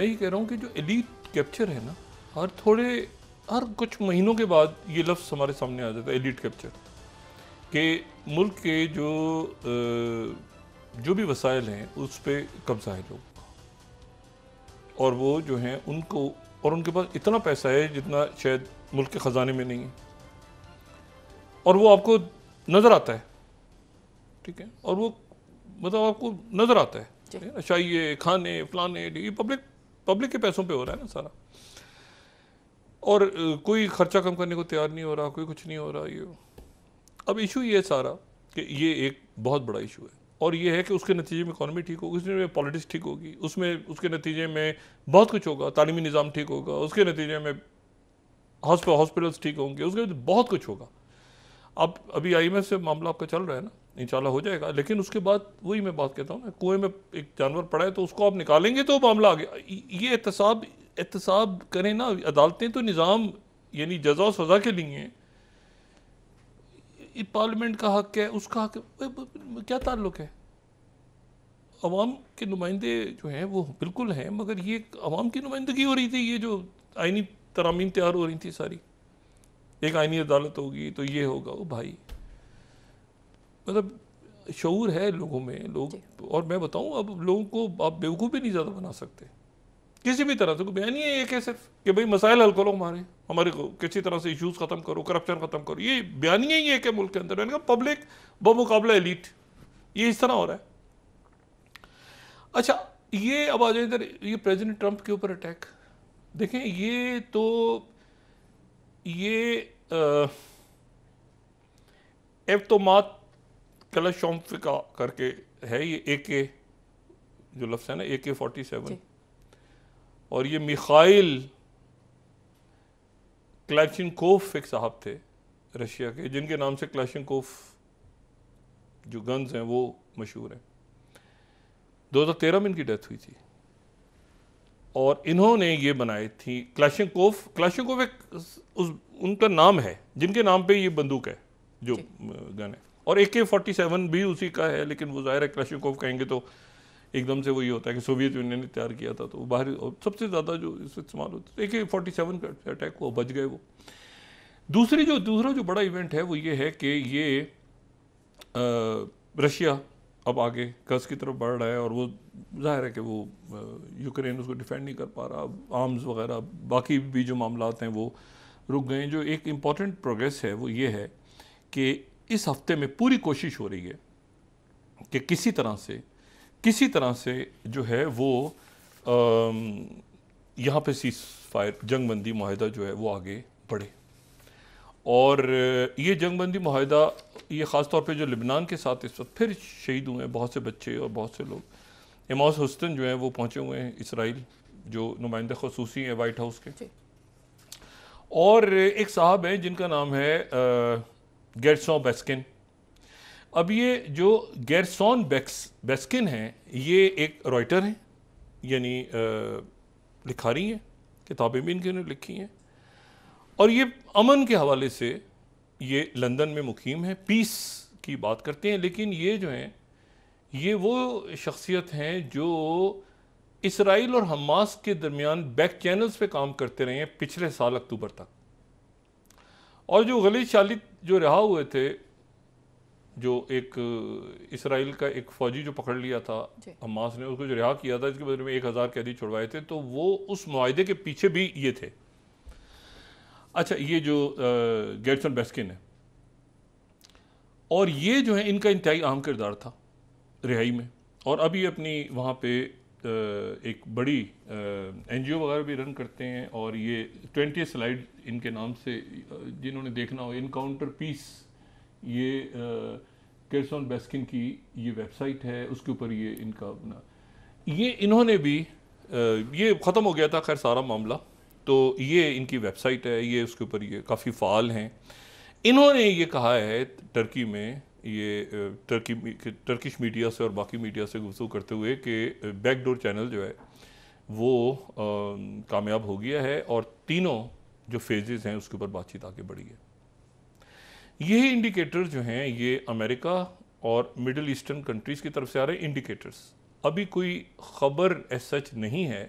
मैं ये कह रहा हूँ कि जो एलिट कैप्चर है ना हर थोड़े हर कुछ महीनों के बाद ये लफ्ज़ हमारे सामने आ जाता है एलिट कैप्चर के मुल्क के जो जो भी वसाइल हैं उस पर कब्ज़ा है लोग और वो जो हैं उनको और उनके पास इतना पैसा है जितना शायद मुल्क के ख़जाने में नहीं है और वो आपको नज़र आता है ठीक है और वो मतलब आपको नज़र आता है चाहिए अच्छा, खाने फलाने ये पब्लिक पब्लिक के पैसों पे हो रहा है ना सारा और कोई ख़र्चा कम करने को तैयार नहीं हो रहा कोई कुछ नहीं हो रहा ये अब इशू ये है सारा कि ये एक बहुत बड़ा इशू है और ये है कि उसके नतीजे में इकानमी ठीक होगी उसमें पॉलिटिक्स ठीक होगी उसमें उसके नतीजे में बहुत कुछ होगा तालीमी निज़ाम ठीक होगा उसके नतीजे में हॉस्पिटल्स ठीक होंगे उसके बहुत कुछ होगा अब अभी आई एम से मामला आपका चल रहा है ना इंशाल्लाह हो जाएगा लेकिन उसके बाद वही मैं बात कहता हूँ ना कुएं में एक जानवर पड़ा है तो उसको आप निकालेंगे तो मामला आ गया ये एहतसाब एहतसाब करें ना अदालतें तो निज़ाम यानी जजा सज़ा के लिए हैं ये पार्लियामेंट का हक है उसका हक है क्या ताल्लुक है अवाम के नुमाइंदे जो हैं वो बिल्कुल हैं मगर ये अवाम की नुमाइंदगी हो रही थी ये जो आइनी तरामीम तैयार हो रही थी सारी एक आइनी अदालत होगी तो ये होगा वो भाई मतलब शूर है लोगों में लोग और मैं बताऊं अब लोगों को आप बेवकूफ़ भी नहीं ज़्यादा बना सकते किसी भी तरह से कोई बयान ही है एक है सिर्फ कि भाई मसाइल हल करो हमारे हमारे किसी तरह से इश्यूज़ ख़त्म करो करप्शन ख़त्म करो ये बयानियाँ ही है कि मुल्क के अंदर मैंने कहा पब्लिक बमुकाबला एलिट ये इस तरह हो रहा है अच्छा ये अब आ जाए ये प्रेसिडेंट ट्रंप के ऊपर अटैक देखें ये तो ये एफ्तोमात कलशोम्फिका करके है ये ए के जो लफ्स है ना ए के फोर्टी सेवन और ये मिखाइल कोफ एक साहब थे रशिया के जिनके नाम से कोफ जो गन्स हैं वो मशहूर हैं 2013 में इनकी डेथ हुई थी और इन्होंने ये बनाई थी कोफ क्लैशिनकोफ कोफ एक उस उनका नाम है जिनके नाम पे ये बंदूक है जो गन है और ए के फोर्टी सेवन भी उसी का है लेकिन वो ज़ाहिर है कोफ कहेंगे तो एकदम से वही होता है कि सोवियत यूनियन ने तैयार किया था तो बाहर सबसे ज़्यादा जो इससे इस्तेमाल होता है देखिए फोर्टी सेवन का अटैक हुआ बच गए वो दूसरी जो दूसरा जो बड़ा इवेंट है वो ये है कि ये आ, रशिया अब आगे कस की तरफ बढ़ रहा है और वो जाहिर है कि वो यूक्रेन उसको डिफेंड नहीं कर पा रहा आर्म्स वगैरह बाकी भी जो मामला हैं वो रुक गए जो एक इम्पॉर्टेंट प्रोग्रेस है वो ये है कि इस हफ्ते में पूरी कोशिश हो रही है कि किसी तरह से किसी तरह से जो है वो यहाँ पे सीज फायर जंग बंदी माहिदा जो है वो आगे बढ़े और ये जंग बंदी माहिदा ये ख़ास तौर पे जो लिबनान के साथ इस वक्त फिर शहीद हुए हैं बहुत से बच्चे और बहुत से लोग इमास हुस्तन जो हैं वो पहुँचे हुए हैं इसराइल जो नुमाइंदा खसूसी हैं वाइट हाउस के और एक साहब हैं जिनका नाम है गैरसों बेस्किन अब ये जो गैरसॉन बेक्स बेस्किन हैं ये एक रॉयटर हैं यानी लिखा रही हैं किताबें भी इनके लिखी हैं और ये अमन के हवाले से ये लंदन में मुकीम है पीस की बात करते हैं लेकिन ये जो हैं ये वो शख्सियत हैं जो इसराइल और हमास के दरमियान बैक चैनल्स पे काम करते रहे हैं पिछले साल अक्टूबर तक और जो गली शालिद जो रहा हुए थे जो एक इसराइल का एक फौजी जो पकड़ लिया था अम्मास ने उसको जो रिहा किया था इसके बदले में एक हज़ार कैदी छुड़वाए थे तो वो उस माहे के पीछे भी ये थे अच्छा ये जो गेट्सन बेस्किन है और ये जो है इनका इंतहाई अहम किरदार था रिहाई में और अभी अपनी वहाँ पे एक बड़ी एन जी ओ वगैरह भी रन करते हैं और ये ट्वेंटी स्लाइड इनके नाम से जिन्होंने देखना हो इनकाउंटर पीस ये केरसॉन बेस्किन की ये वेबसाइट है उसके ऊपर ये इनका अपना ये इन्होंने भी ये ख़त्म हो गया था खैर सारा मामला तो ये इनकी वेबसाइट है ये उसके ऊपर ये काफ़ी फ़ाल हैं इन्होंने ये कहा है टर्की में ये टर्की टर्किश मीडिया से और बाकी मीडिया से गुफ्तु करते हुए कि बैकडोर चैनल जो है वो कामयाब हो गया है और तीनों जो फेजेज़ हैं उसके ऊपर बातचीत आगे बढ़ी है ये इंडिकेटर्स जो हैं ये अमेरिका और मिडल ईस्टर्न कंट्रीज़ की तरफ से आ रहे इंडिकेटर्स अभी कोई ख़बर एज सच नहीं है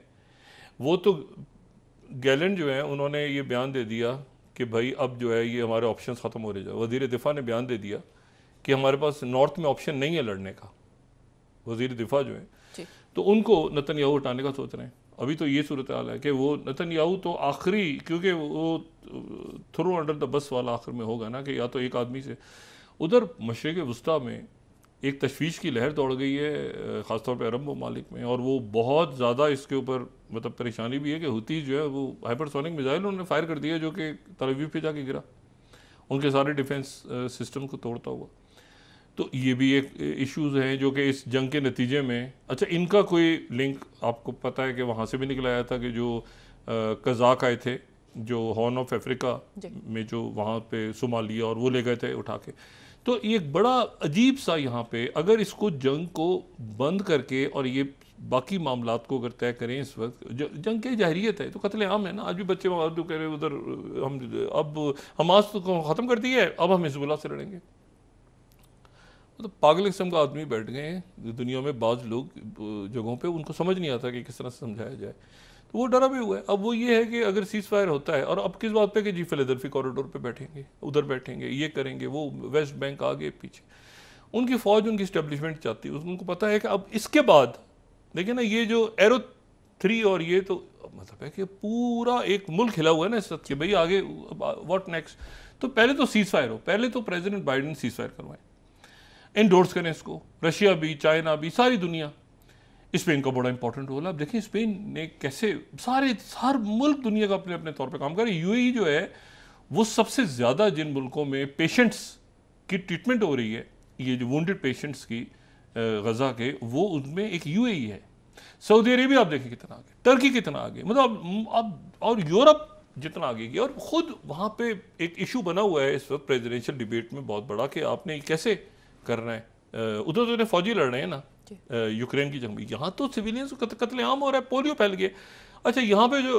वो तो गैलन जो है उन्होंने ये बयान दे दिया कि भाई अब जो है ये हमारे ऑप्शन ख़त्म हो रहे जाए वजीर दिफ़ा ने बयान दे दिया कि हमारे पास नॉर्थ में ऑप्शन नहीं है लड़ने का वजीर दिफ़ा जो है तो उनको नतन हटाने का सोच रहे हैं अभी तो ये सूरत हाल है कि वो नतन याहू तो आखिरी क्योंकि वो थ्रो अंडर द बस वाला आखिर में होगा ना कि या तो एक आदमी से उधर मशरक़ वस्ती में एक तशवीश की लहर दौड़ गई है ख़ासतौर पर अरब ममालिक में और वो बहुत ज़्यादा इसके ऊपर मतलब परेशानी भी है कि हुती जो है वो हाइपरसोनिक मिज़ाइल उन्होंने फायर कर दिया जो कि तरवी पे जाके गिरा उनके सारे डिफेंस सिस्टम को तोड़ता हुआ तो ये भी एक इश्यूज हैं जो कि इस जंग के नतीजे में अच्छा इनका कोई लिंक आपको पता है कि वहाँ से भी निकलाया था कि जो कजाक आए थे जो हॉर्न ऑफ अफ्रीका में जो वहाँ पे लिया और वो ले गए थे उठा के तो ये एक बड़ा अजीब सा यहाँ पे अगर इसको जंग को बंद करके और ये बाकी मामला को अगर तय करें इस वक्त जंग की जहरीत है तो कतले आम है ना आज भी बच्चे वहाँ कह रहे उधर हम अब हमास तो ख़त्म कर दिए अब हम हिजबुल्ला से लड़ेंगे मतलब पागल किस्म का आदमी बैठ गए दुनिया में बाज लोग जगहों पे उनको समझ नहीं आता कि किस तरह से समझाया जाए तो वो डरा भी हुआ है अब वो ये है कि अगर सीज फायर होता है और अब किस बात पे कि जी फिलेदर्फी कॉरिडोर पे बैठेंगे उधर बैठेंगे ये करेंगे वो वेस्ट बैंक आगे पीछे उनकी फ़ौज उनकी स्टेब्लिशमेंट चाहती है उनको पता है कि अब इसके बाद देखिए ना ये जो एरो थ्री और ये तो मतलब है कि पूरा एक मुल्क हिला हुआ है ना इस सत्य भाई आगे व्हाट नेक्स्ट तो पहले तो सीज फायर हो पहले तो प्रेसिडेंट बाइडन सीज फायर करवाएं इंडोर्स करें इसको रशिया भी चाइना भी सारी दुनिया स्पेन का बड़ा इंपॉर्टेंट रोल है आप देखें स्पेन ने कैसे सारे हर मुल्क दुनिया का अपने अपने तौर पे काम करे यूएई जो है वो सबसे ज़्यादा जिन मुल्कों में पेशेंट्स की ट्रीटमेंट हो रही है ये जो वेड पेशेंट्स की गज़ा के वो उनमें एक यू है सऊदी अरेबिया आप देखें कितना आगे टर्की कितना आगे मतलब अब अब और यूरोप जितना आगे गया और ख़ुद वहाँ पे एक इशू बना हुआ है इस वक्त प्रेसिडेंशियल डिबेट में बहुत बड़ा कि आपने कैसे कर रहे हैं उधर तो इन्हें फौजी लड़ रहे हैं ना यूक्रेन की जंग में यहाँ तो सिविलियंस कतले आम हो रहा है पोलियो फैल गया अच्छा यहाँ पे जो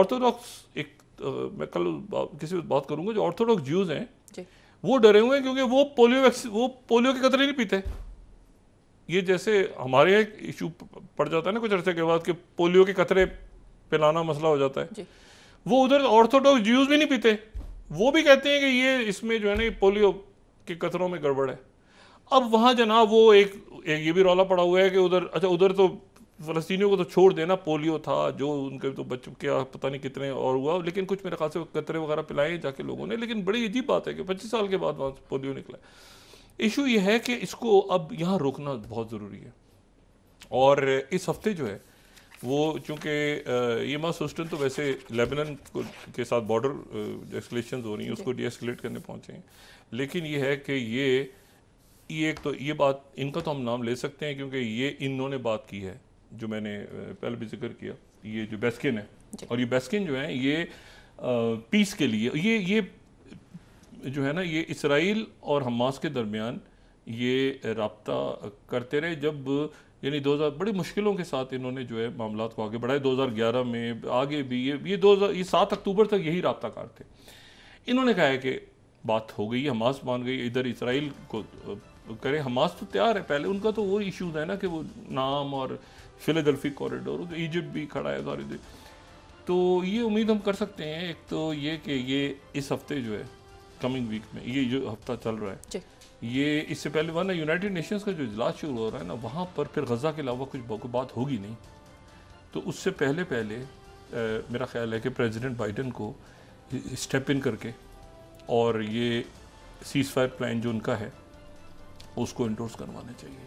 ऑर्थोडॉक्स एक तो मैं कल किसी बात करूँगा जो ऑर्थोडॉक्स ज्यूज हैं वो डरे हुए हैं क्योंकि वो पोलियो वो पोलियो के कतरे नहीं पीते ये जैसे हमारे यहाँ इशू पड़ जाता है ना कुछ अर्से के बाद कि पोलियो के कतरे पिलाना मसला हो जाता है वो उधर ऑर्थोडॉक्स ज्यूज भी नहीं पीते वो भी कहते हैं कि ये इसमें जो है ना पोलियो के कतरों में गड़बड़ है अब वहाँ जनाब वो एक, एक ये भी रौला पड़ा हुआ है कि उधर अच्छा उधर तो फलस्तियों को तो छोड़ देना पोलियो था जो उनके तो बच्चों क्या पता नहीं कितने और हुआ लेकिन कुछ मेरे खास से कतरे वगैरह पिलाए जाके लोगों ने लेकिन बड़ी अजीब बात है कि पच्चीस साल के बाद वहाँ पोलियो निकला इशू ये है कि इसको अब यहाँ रोकना बहुत ज़रूरी है और इस हफ्ते जो है वो चूँकि यमा सोस्टन तो वैसे लेबनन के साथ बॉर्डर एक्सलेशन हो रही हैं उसको डी करने पहुँचे हैं लेकिन ये है कि ये ये एक तो ये बात इनका तो हम नाम ले सकते हैं क्योंकि ये इन्होंने बात की है जो मैंने पहले भी जिक्र किया ये जो बेस्किन है और ये बेस्किन जो है ये पीस के लिए ये ये जो है ना ये इसराइल और हमास के दरमियान ये रबता करते रहे जब यानी 2000 बड़ी मुश्किलों के साथ इन्होंने जो है मामला को आगे बढ़ाए 2011 में आगे भी ये ये हज़ार ये सात अक्टूबर तक यही रबता कार थे इन्होंने कहा है कि बात हो गई हमास मान गई इधर इसराइल को करें हमास तो तैयार है पहले उनका तो वो इशूज़ है ना कि वो नाम और फिलेदल्फी कॉरिडोर तो इजिप्ट भी खड़ा है सारी तो ये उम्मीद हम कर सकते हैं एक तो ये कि ये इस हफ्ते जो है कमिंग वीक में ये जो हफ्ता चल रहा है ये इससे पहले ना यूनाइटेड नेशंस का जो इजलास शुरू हो रहा है ना वहाँ पर फिर गज़ा के अलावा कुछ बात होगी नहीं तो उससे पहले पहले आ, मेरा ख्याल है कि प्रेसिडेंट बाइडन को स्टेप इन करके और ये सीज फायर प्लान जो उनका है उसको इंडोर्स करवाने चाहिए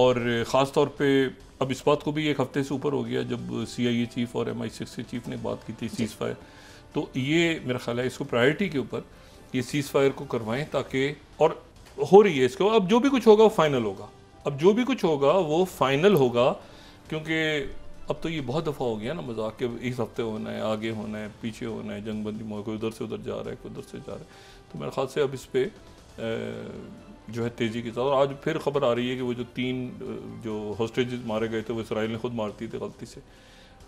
और ख़ास तौर पे अब इस बात को भी एक हफ्ते से ऊपर हो गया जब सी आई ए चीफ़ और एम आई सिक्स के चीफ़ ने बात की थी सीज़ फायर तो ये मेरा ख्याल है इसको प्रायोरिटी के ऊपर ये सीज़ फायर को करवाएं ताकि और हो रही है इसको अब जो भी कुछ होगा वो फाइनल होगा अब जो भी कुछ होगा वो फाइनल होगा क्योंकि अब तो ये बहुत दफ़ा हो गया ना मजाक के इस हफ्ते होना है आगे होना है पीछे होना है जंग बंदी कोई उधर से उधर जा रहा है कोई उधर से जा रहा है तो मेरे ख्याल से अब इस पर जो है तेज़ी के साथ और आज फिर खबर आ रही है कि वो जो तीन जो हॉस्टेज मारे गए थे वो इसराइल ने खुद मारती थी थे गलती से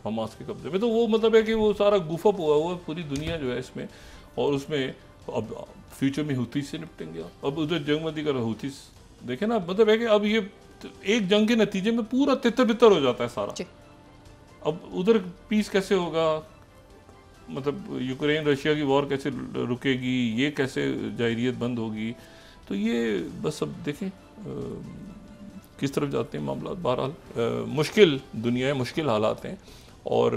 हमास के कब्जे में तो वो मतलब है कि वो सारा गुफअप हुआ हुआ पूरी दुनिया जो है इसमें और उसमें अब फ्यूचर में हूती से निपटेंगे अब उधर जंग बंदी कर हूती देखे ना मतलब है कि अब ये एक जंग के नतीजे में पूरा तितर बितर हो जाता है सारा अब उधर पीस कैसे होगा मतलब यूक्रेन रशिया की वॉर कैसे रुकेगी ये कैसे जाहिरियत बंद होगी तो ये बस अब देखें किस तरफ जाते हैं मामला बहरहाल मुश्किल दुनिया है मुश्किल हालात हैं और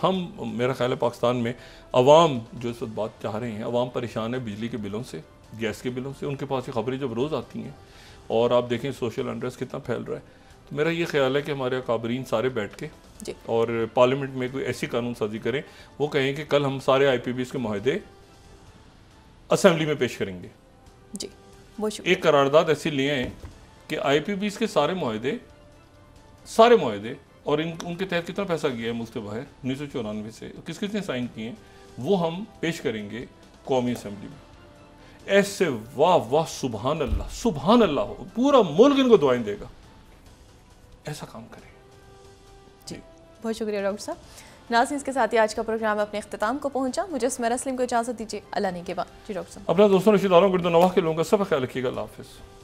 हम मेरा ख्याल है पाकिस्तान में आवाम जो इस वक्त बात चाह रहे हैं अवाम परेशान है बिजली के बिलों से गैस के बिलों से उनके पास ये खबरें जब रोज़ आती हैं और आप देखें सोशल अनरेस्ट कितना फैल रहा है तो मेरा ये ख्याल है कि हमारे अकाबरीन सारे बैठ के और पार्लियामेंट में कोई ऐसी कानून साजी करें वो कहें कि कल हम सारे आई पी के माहदे असम्बली में पेश करेंगे जी एक करारदाद ऐसी लिए हैं कि आई पी बी के सारे माहदे सारे माहदे और इन उनके तहत कितना पैसा गया है मुल्क के बाहर उन्नीस सौ चौरानवे से किस किसने साइन किए हैं वो हम पेश करेंगे कौमी असम्बली में ऐसे वाह वाह सुबहान अल्लाह सुबहान अल्लाह पूरा मुल्क इनको दुआएं देगा ऐसा काम करें जी बहुत शुक्रिया डॉक्टर साहब नाजिन के साथ ही आज का प्रोग्राम अपने अख्ताम को पहुंचा मुझे इसमें असलम को इजाज़त दीजिए अल्लाह ने के बाद जी डॉक्टर साहब अपना दोस्तों रिश्तेदारों के लोगों का सब ख्याल रखिएगा हाफिज़